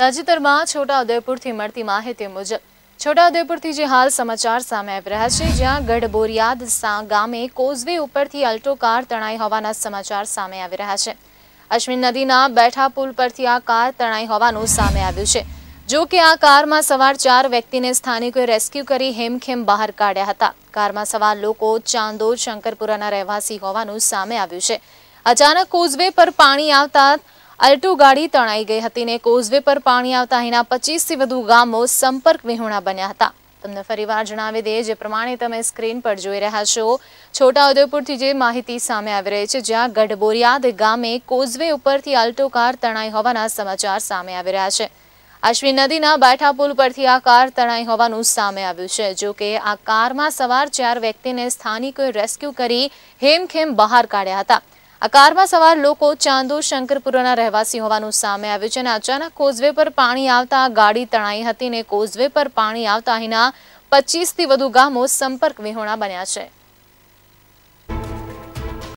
તાજેતરમાં છોટાઉદેપુરથી મળતી માહિતી મુજબ છોટાઉદેપુરથી જે હાલ સમાચાર સામે આવી રહ્યા છે જ્યાં ગઢબોરિયાદ ગામે કોઝવે ઉપરથી અલ્ટો કાર તણાઈ હોવાના સમાચાર સામે આવી રહ્યા છે અશ્વિન નદીના બેઠા પુલ પરથી આ કાર તણાઈ હોવાનું સામે આવ્યું છે જો કે આ કારમાં સવાર ચાર વ્યક્તિને સ્થાનિકોએ રેસ્ક્યુ કરી હેમખેમ બહાર કાઢ્યા હતા કારમાં સવાર લોકો ચાંદો શંકરપુરાના રહેવાસી હોવાનું સામે આવ્યું છે અચાનક કોઝવે પર પાણી આવતા અલ્ટો ગાડી તણાઈ ગઈ હતી ને કોઝવે પર પાણી આવતા અહીંના પચીસથી વધુ ગામો સંપર્ક વિહોણા બન્યા હતા તમને ફરીવાર જણાવી દઈએ જે પ્રમાણે તમે સ્ક્રીન પર જોઈ રહ્યા છો છોટાઉદેપુરથી જે માહિતી સામે આવી રહી છે જ્યાં ગઢબોરિયાદ ગામે કોઝવે ઉપરથી અલ્ટો કાર તણાઈ હોવાના સમાચાર સામે આવી રહ્યા છે અશ્વિ નદીના બેઠા પુલ પરથી આ કાર તણાઈ હોવાનું સામે આવ્યું છે જો કે આ કારમાં સવાર ચાર વ્યક્તિને સ્થાનિકોએ રેસ્ક્યુ કરી હેમખેમ બહાર કાઢ્યા હતા આ કારમાં સવાર લોકો ચાંદો શંકરપુરાના રહેવાસી હોવાનું સામે આવ્યું છે અને અચાનક કોઝવે પર પાણી આવતા ગાડી તણાઈ હતી ને કોઝવે પર પાણી આવતા અહીંના પચીસથી વધુ ગામો સંપર્ક વિહોણા બન્યા છે